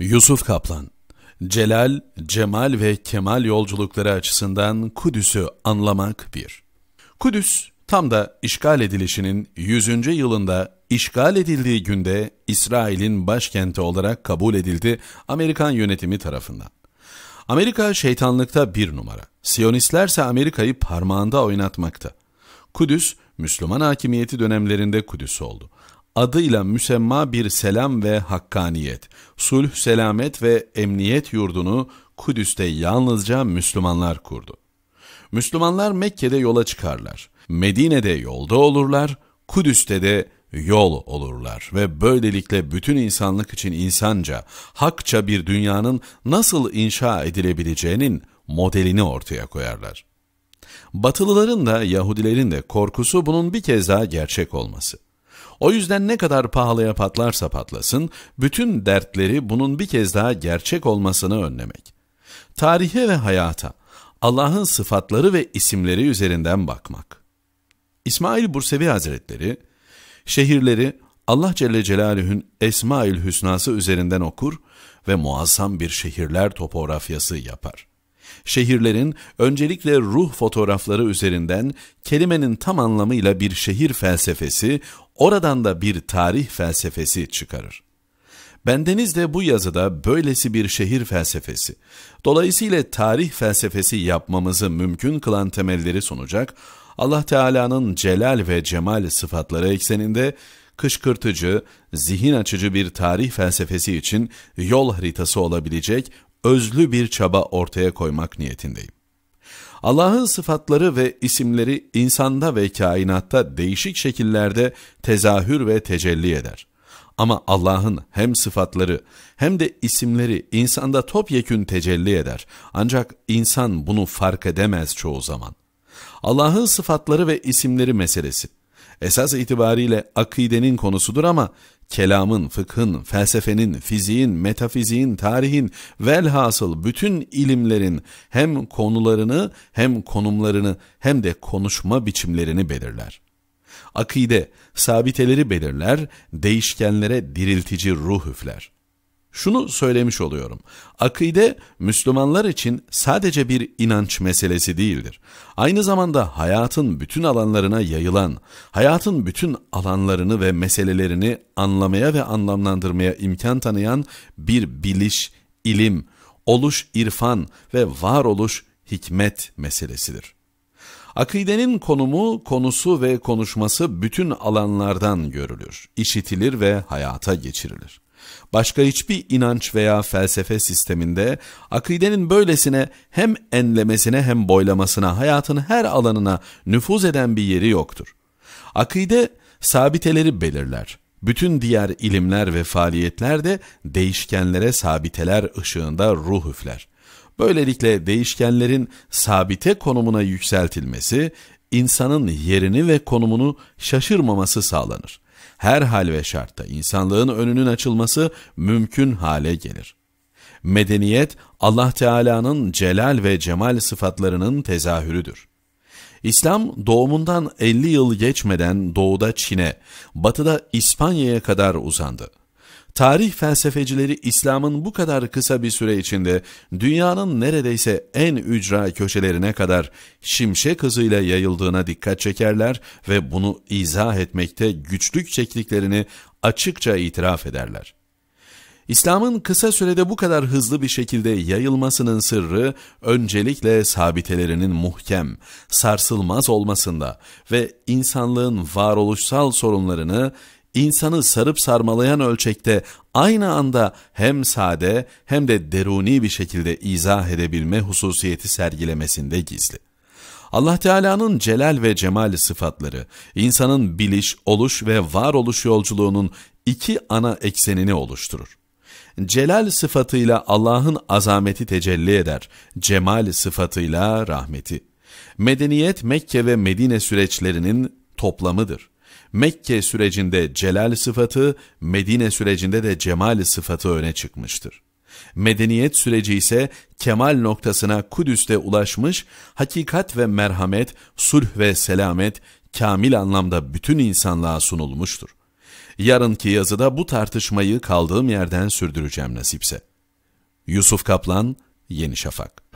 Yusuf Kaplan Celal, Cemal ve Kemal yolculukları açısından Kudüs'ü anlamak bir. Kudüs tam da işgal edilişinin 100. yılında işgal edildiği günde İsrail'in başkenti olarak kabul edildi Amerikan yönetimi tarafından. Amerika şeytanlıkta bir numara. Siyonistlerse Amerika'yı parmağında oynatmakta. Kudüs, Müslüman hakimiyeti dönemlerinde Kudüs oldu adıyla müsemma bir selam ve hakkaniyet, sulh, selamet ve emniyet yurdunu Kudüs'te yalnızca Müslümanlar kurdu. Müslümanlar Mekke'de yola çıkarlar, Medine'de yolda olurlar, Kudüs'te de yol olurlar ve böylelikle bütün insanlık için insanca, hakça bir dünyanın nasıl inşa edilebileceğinin modelini ortaya koyarlar. Batılıların da Yahudilerin de korkusu bunun bir kez daha gerçek olması. O yüzden ne kadar pahalıya patlarsa patlasın, bütün dertleri bunun bir kez daha gerçek olmasını önlemek. Tarihe ve hayata, Allah'ın sıfatları ve isimleri üzerinden bakmak. İsmail Bursevi Hazretleri, şehirleri Allah Celle Celaluhu'nun Esmaül Hüsnası üzerinden okur ve muazzam bir şehirler topografyası yapar. Şehirlerin öncelikle ruh fotoğrafları üzerinden kelimenin tam anlamıyla bir şehir felsefesi, Oradan da bir tarih felsefesi çıkarır. Bendeniz de bu yazıda böylesi bir şehir felsefesi, dolayısıyla tarih felsefesi yapmamızı mümkün kılan temelleri sunacak, Allah Teala'nın celal ve cemal sıfatları ekseninde kışkırtıcı, zihin açıcı bir tarih felsefesi için yol haritası olabilecek özlü bir çaba ortaya koymak niyetindeyim. Allah'ın sıfatları ve isimleri insanda ve kainatta değişik şekillerde tezahür ve tecelli eder. Ama Allah'ın hem sıfatları hem de isimleri insanda topyekün tecelli eder. Ancak insan bunu fark edemez çoğu zaman. Allah'ın sıfatları ve isimleri meselesi esas itibariyle akidenin konusudur ama kelamın, fıkhın, felsefenin, fiziğin, metafiziğin, tarihin, velhasıl bütün ilimlerin hem konularını hem konumlarını hem de konuşma biçimlerini belirler. Akide, sabiteleri belirler, değişkenlere diriltici ruh üfler.'' Şunu söylemiş oluyorum. Akide Müslümanlar için sadece bir inanç meselesi değildir. Aynı zamanda hayatın bütün alanlarına yayılan, hayatın bütün alanlarını ve meselelerini anlamaya ve anlamlandırmaya imkan tanıyan bir biliş, ilim, oluş irfan ve varoluş hikmet meselesidir. Akidenin konumu, konusu ve konuşması bütün alanlardan görülür, işitilir ve hayata geçirilir. Başka hiçbir inanç veya felsefe sisteminde akidenin böylesine hem enlemesine hem boylamasına hayatın her alanına nüfuz eden bir yeri yoktur. Akide sabiteleri belirler. Bütün diğer ilimler ve faaliyetler de değişkenlere sabiteler ışığında ruh üfler. Böylelikle değişkenlerin sabite konumuna yükseltilmesi, insanın yerini ve konumunu şaşırmaması sağlanır her hal ve şartta insanlığın önünün açılması mümkün hale gelir. Medeniyet Allah Teala'nın celal ve cemal sıfatlarının tezahürüdür. İslam doğumundan 50 yıl geçmeden doğuda Çin'e, batıda İspanya'ya kadar uzandı. Tarih felsefecileri İslam'ın bu kadar kısa bir süre içinde dünyanın neredeyse en ücra köşelerine kadar şimşek hızıyla yayıldığına dikkat çekerler ve bunu izah etmekte güçlük çektiklerini açıkça itiraf ederler. İslam'ın kısa sürede bu kadar hızlı bir şekilde yayılmasının sırrı öncelikle sabitelerinin muhkem, sarsılmaz olmasında ve insanlığın varoluşsal sorunlarını insanı sarıp sarmalayan ölçekte aynı anda hem sade hem de deruni bir şekilde izah edebilme hususiyeti sergilemesinde gizli. Allah Teala'nın celal ve cemal sıfatları, insanın biliş, oluş ve varoluş yolculuğunun iki ana eksenini oluşturur. Celal sıfatıyla Allah'ın azameti tecelli eder, cemal sıfatıyla rahmeti. Medeniyet Mekke ve Medine süreçlerinin toplamıdır. Mekke sürecinde celal sıfatı, Medine sürecinde de cemal sıfatı öne çıkmıştır. Medeniyet süreci ise kemal noktasına Kudüs'te ulaşmış, hakikat ve merhamet, sulh ve selamet kamil anlamda bütün insanlığa sunulmuştur. Yarınki yazıda bu tartışmayı kaldığım yerden sürdüreceğim nasipse. Yusuf Kaplan, Yeni Şafak